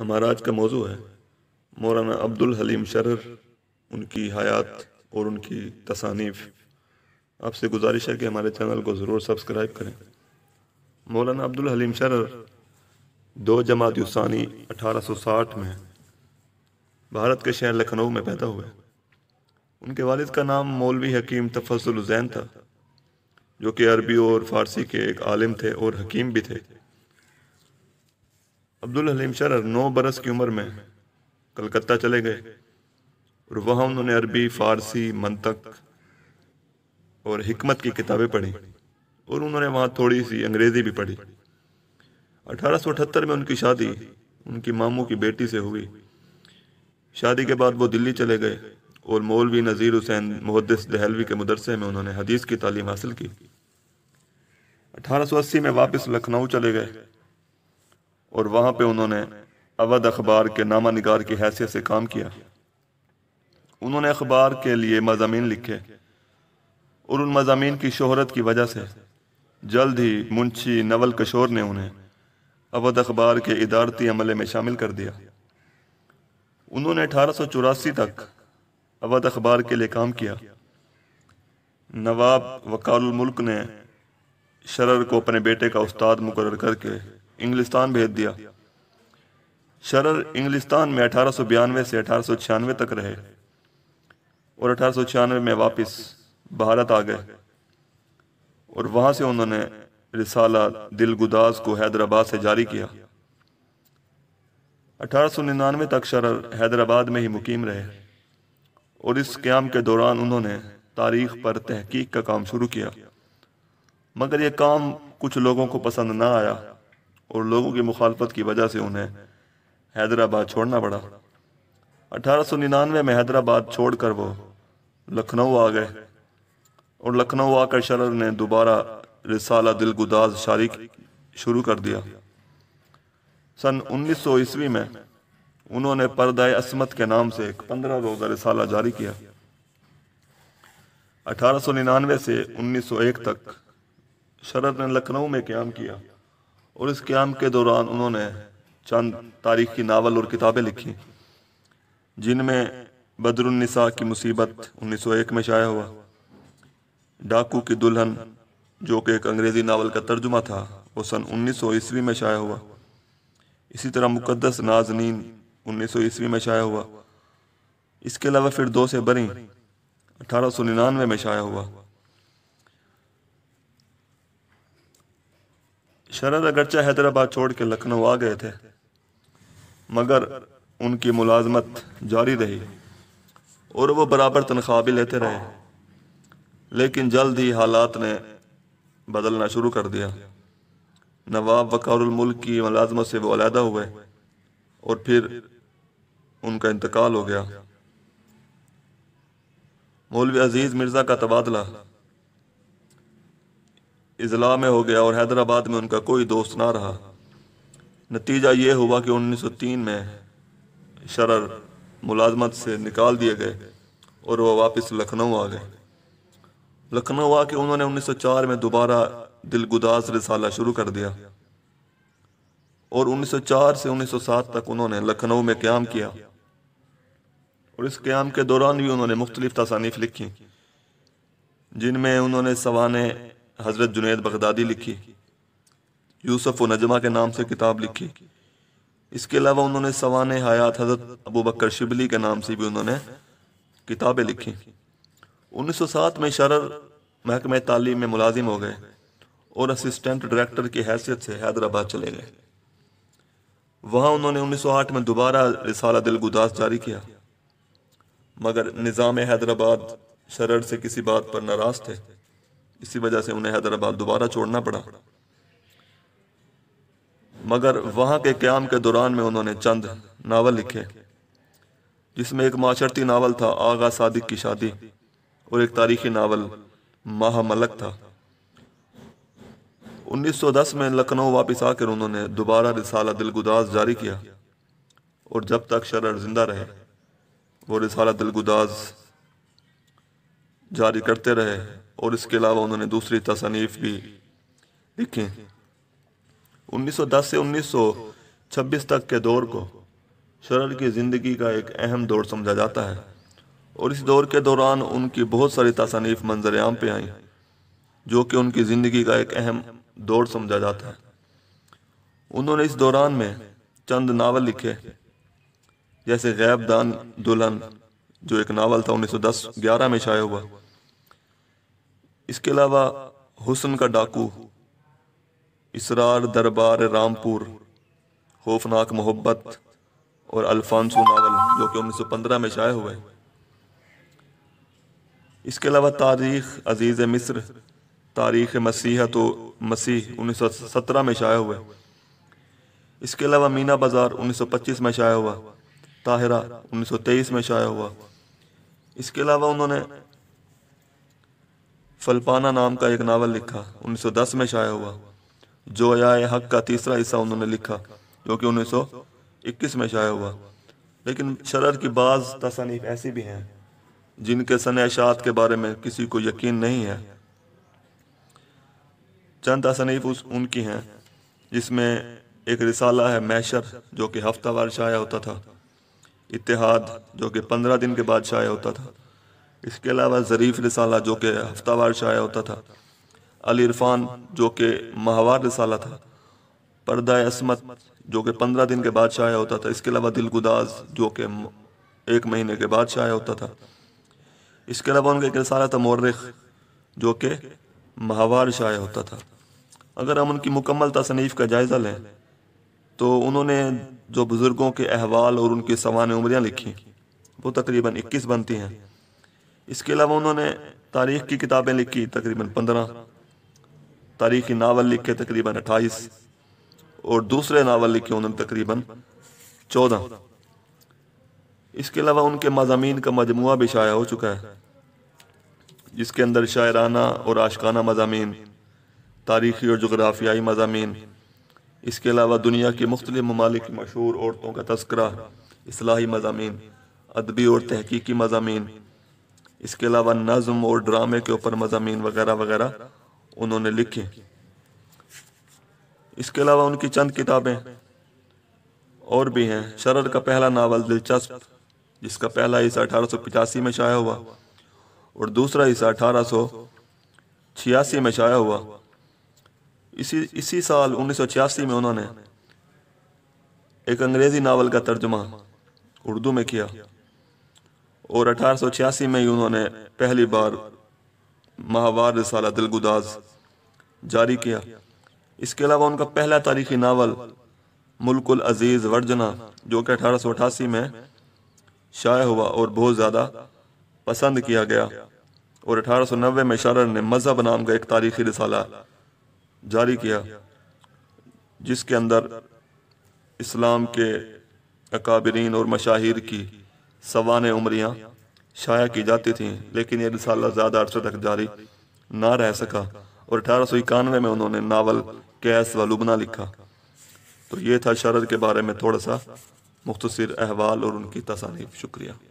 हमारा आज का मौजू है मौलाना अब्दुल हलीम शरर उनकी हयात और उनकी तसानीफ आपसे गुजारिश है कि हमारे चैनल को ज़रूर सब्सक्राइब करें मौलाना अब्दुल हलीम शरर दो जमात सौ 1860 में भारत के शहर लखनऊ में पैदा हुए उनके वालिद का नाम मौलवी हकीम तफसल हुसैन था जो कि अरबी और फारसी के एक आलिम थे और हकीम भी थे अब्दुल हलीम शरर नौ बरस की उम्र में कलकत्ता चले गए और वहाँ उन्होंने अरबी फारसी मंतक और हमत की किताबें पढ़ी और उन्होंने वहाँ थोड़ी सी अंग्रेज़ी भी पढ़ी अठारह में उनकी शादी उनकी मामू की बेटी से हुई शादी के बाद वो दिल्ली चले गए और मौलवी नज़ीर हुसैन मुहदस दहलवी के मदरसे में उन्होंने हदीस की तालीम हासिल की 1880 में वापस लखनऊ चले गए और वहाँ पे उन्होंने अवध अखबार के नामा निगार की हैसियत से काम किया उन्होंने अखबार के लिए मजामी लिखे और उन मजामी की शोहरत की वजह से जल्द ही मुंशी नवल किशोर ने उन्हें अवध अखबार के इदारती अमले में शामिल कर दिया उन्होंने अठारह तक अवध अखबार के लिए काम किया नवाब वकारुल ने शरर को अपने बेटे का उस्ताद मुकर करके इंग्लिस्तान भेज दिया शरर इंग्लिस्तान में अठारह से अठारह तक रहे और अठारह में वापस भारत आ गए और वहाँ से उन्होंने रिसाला दिल गुदास को हैदराबाद से जारी किया अठारह तक शरर हैदराबाद में ही मुकीम रहे और इस क्याम के दौरान उन्होंने तारीख पर तहकीक का काम शुरू किया मगर यह काम कुछ लोगों को पसंद ना आया और लोगों की मुखालफत की वजह से उन्हें हैदराबाद छोड़ना पड़ा निन्यानवे में हैदराबाद छोड़कर वो लखनऊ आ गए और लखनऊ आकर शरर ने दोबारा रिसाला दिल गुदाज शारी शुरू कर दिया सन उन्नीस सौ ईस्वी में उन्होंने परदाय असमत के नाम से एक पंद्रह रोज़ा रिसाला जारी किया अठारह सौ निन्यानवे से उन्नीस सौ एक तक शरद ने लखनऊ में क्याम किया और इस क्याम के दौरान उन्होंने चंद तारीखी नावल और किताबें लिखी जिनमें बदरुनसा की मुसीबत 1901 में शाया हुआ डाकू की दुल्हन जो कि एक अंग्रेज़ी नावल का तर्जुमा था वो सन उन्नीस सौ ईस्वी में शाया हुआ इसी तरह मुकदस नाजनीन उन्नीस सौ ईस्वी में शाया हुआ इसके अलावा फिर दो से बरी अठारह सौ निन्यानवे में शाया हुआ शरद अगरचे हैदराबाद छोड़ के लखनऊ आ गए थे मगर उनकी मुलाजमत जारी रही और वो बराबर तनख्वाह भी लेते रहे लेकिन जल्द ही हालात ने बदलना शुरू कर दिया नवाब वकारमुल्क की मुलाजमत से वो अलहदा हुए और फिर उनका इंतकाल हो गया मौलवी अजीज़ मिर्ज़ा का तबादला इजला में हो गया और हैदराबाद में उनका कोई दोस्त ना रहा नतीजा ये हुआ कि 1903 में शरर मुलाजमत से निकाल दिए गए और वह वापस लखनऊ आ गए लखनऊ आके उन्होंने 1904 में दोबारा दिलगुदास रिसाला शुरू कर दिया और 1904 से 1907 तक उन्होंने लखनऊ में क्याम किया और इस क्याम के दौरान भी उन्होंने मुख्तलिफ तसानीफ लिखी जिनमें उन्होंने सवान हज़रत जुनेद बगदादी लिखी यूसुफ नजमा के नाम से किताब लिखी इसके अलावा उन्होंने सवान हयात हज़रत अबू बकर शिबली के नाम से भी उन्होंने किताबें लिखी 1907 में शरर महकमे तालीम में मुलाजिम हो गए और असिस्टेंट डायरेक्टर की हैसियत से हैदराबाद चले गए वहाँ उन्होंने 1908 में दोबारा रिसाला दिल गुदास जारी किया मगर निज़ाम हैदराबाद शरर से किसी बात पर नाराज़ थे इसी वजह से उन्हें हैदराबाद दोबारा छोड़ना पड़ा मगर वहां के क्याम के दौरान में उन्होंने चंद नावल लिखे जिसमें एक माशरती नावल था आगा सादिक की शादी और एक तारीखी नावल महामलक था 1910 में लखनऊ वापस आकर उन्होंने दोबारा रिसाला दिलगुदाज जारी किया और जब तक शरर जिंदा रहे वो रिसाला दिलगुदाज जारी करते रहे और इसके अलावा उन्होंने दूसरी तसनीफ भी लिखी 1910 से 1926 तक के दौर को शरल की ज़िंदगी का एक अहम दौर समझा जाता है और इस दौर के दौरान उनकी बहुत सारी तसानीफ मंजरआम पे आई जो कि उनकी ज़िंदगी का एक अहम दौर समझा जाता है उन्होंने इस दौरान में चंद नावल लिखे जैसे गैबदान दुल्हन जो एक नावल था 1910-11 में छाया हुआ इसके अलावा हुसन का डाकू इसरार दरबार रामपुर खौफनाक मोहब्बत और अल्फानसो नावल जो कि 1915 में छाए हुए इसके अलावा तारीख अजीज़ मिस्र तारीख मसीह तो मसीह 1917 में छाया हुए इसके अलावा मीना बाज़ार 1925 में छाया हुआ ताहिरा 1923 में छाया हुआ इसके अलावा उन्होंने फलपाना नाम का एक नावल लिखा 1910 में शाया हुआ जो आया हक का तीसरा हिस्सा उन्होंने लिखा जो कि 1921 में शाया हुआ लेकिन शरर की बाज़ तसनीफ ऐसी भी हैं जिनके सनशात के बारे में किसी को यकीन नहीं है चंद तसनीफ उस उनकी हैं जिसमें एक रिसाला है मैशर जो कि हफ्तावार शाया होता था इतिहाद जो कि पंद्रह दिन के बाद शाया होता था इसके अलावा ज़रीफ़ रिसाला जो कि हफ्तावार शाया होता था अली इरफान जो कि माहवार रसाला था पर्दा असमत जो कि पंद्रह दिन के बाद शाया होता था इसके अलावा दिलगुदाज जो कि एक महीने के बाद शाया होता था इसके अलावा उनका एक रसाला था मौरख जो कि माहवार शाया होता था अगर हम उनकी मुकम्मल तसनीफ़ का जायज़ा लें तो उन्होंने जो बुज़ुर्गों के अहवाल और उनकी सवान उम्रियाँ लिखी वो तकरीबन इक्कीस बनती हैं इसके अलावा उन्होंने तारीख की किताबें लिखी तकरीबन पंद्रह तारीखी नावल लिखे तकरीबन अट्ठाईस और दूसरे नावल लिखे उन्होंने तकरीबन चौदह इसके अलावा उनके मजामी का मजमु भी शाया हो चुका है जिसके अंदर शायराना और आशकाना मजामी तारीखी और जगराफियाई मजामी इसके अलावा दुनिया के मुख्तलि ममालिक की मशहूर औरतों का तस्करा असलाही मजामी अदबी और तहकीकी मजामी इसके अलावा नज़म और ड्रामे के ऊपर मजामी वगैरह वगैरह उन्होंने लिखे इसके अलावा उनकी चंद किताबें और भी हैं शरर का पहला नावल दिलचस्प जिसका पहला हिस्सा अठारह सौ पिचासी में शाया हुआ और दूसरा हिस्सा अठारह सौ छियासी में शाया हुआ इसी इसी साल उन्नीस में उन्होंने एक अंग्रेज़ी नावल का तर्जमा उर्दू में किया और अठारह में ही उन्होंने पहली बार माहवार रिसाला दिलगुदाज जारी किया इसके अलावा उनका पहला तारीखी नावल मुल्कुल अजीज़ वर्जना जो कि अठारह में शाये हुआ और बहुत ज़्यादा पसंद किया गया और नब्बे में शारर ने मज़हब नाम का एक तारीखी रिसाला जारी किया जिसके अंदर इस्लाम के अकाबरीन और मशाहिर की सवान उमरियाँ शाया की जाती थीं लेकिन यह रिसाल ज़्यादा अर्सों तक जारी ना रह सका और अठारह सौ इक्यानवे में उन्होंने नावल कैस व लुबना लिखा तो ये था शरद के बारे में थोड़ा सा मुख्तर अहवाल और उनकी तसानी शुक्रिया